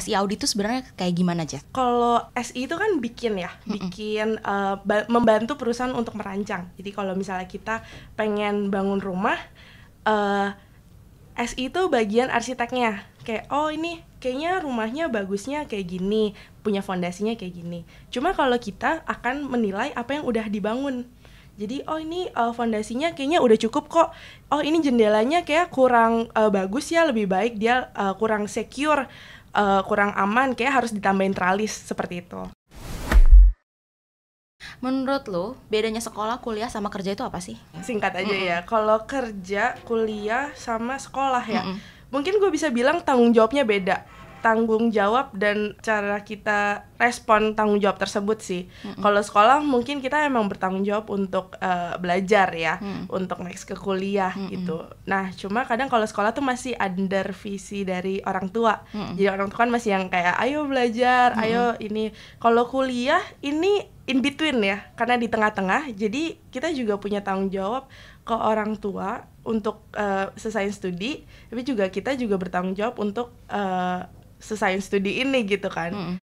SI audit itu sebenarnya kayak gimana aja? Kalau SI itu kan bikin ya, bikin uh, membantu perusahaan untuk merancang. Jadi kalau misalnya kita pengen bangun rumah, uh, eh, SI itu bagian arsiteknya. Kayak oh ini kayaknya rumahnya bagusnya kayak gini, punya fondasinya kayak gini. Cuma kalau kita akan menilai apa yang udah dibangun. Jadi oh ini uh, fondasinya kayaknya udah cukup kok. Oh ini jendelanya kayak kurang uh, bagus ya, lebih baik dia uh, kurang secure uh, kurang aman kayak harus ditambahin tralis seperti itu Menurut lo, bedanya sekolah, kuliah, sama kerja itu apa sih? Singkat aja mm -mm. ya, kalau kerja, kuliah, sama sekolah ya, mm -mm. mungkin gue bisa bilang tanggung jawabnya beda tanggung jawab dan cara kita respon tanggung jawab tersebut sih. Mm-hmm. Kalau sekolah mungkin kita emang bertanggung jawab untuk uh, belajar ya, mm. untuk next ke kuliah mm-hmm. gitu. Nah, cuma kadang kalau sekolah tuh masih under visi dari orang tua. Mm-hmm. Jadi orang tua kan masih yang kayak ayo belajar, mm-hmm. ayo ini. Kalau kuliah ini in between ya karena di tengah-tengah jadi kita juga punya tanggung jawab ke orang tua untuk uh, eh, selesai studi tapi juga kita juga bertanggung jawab untuk uh, eh, selesai studi ini gitu kan hmm.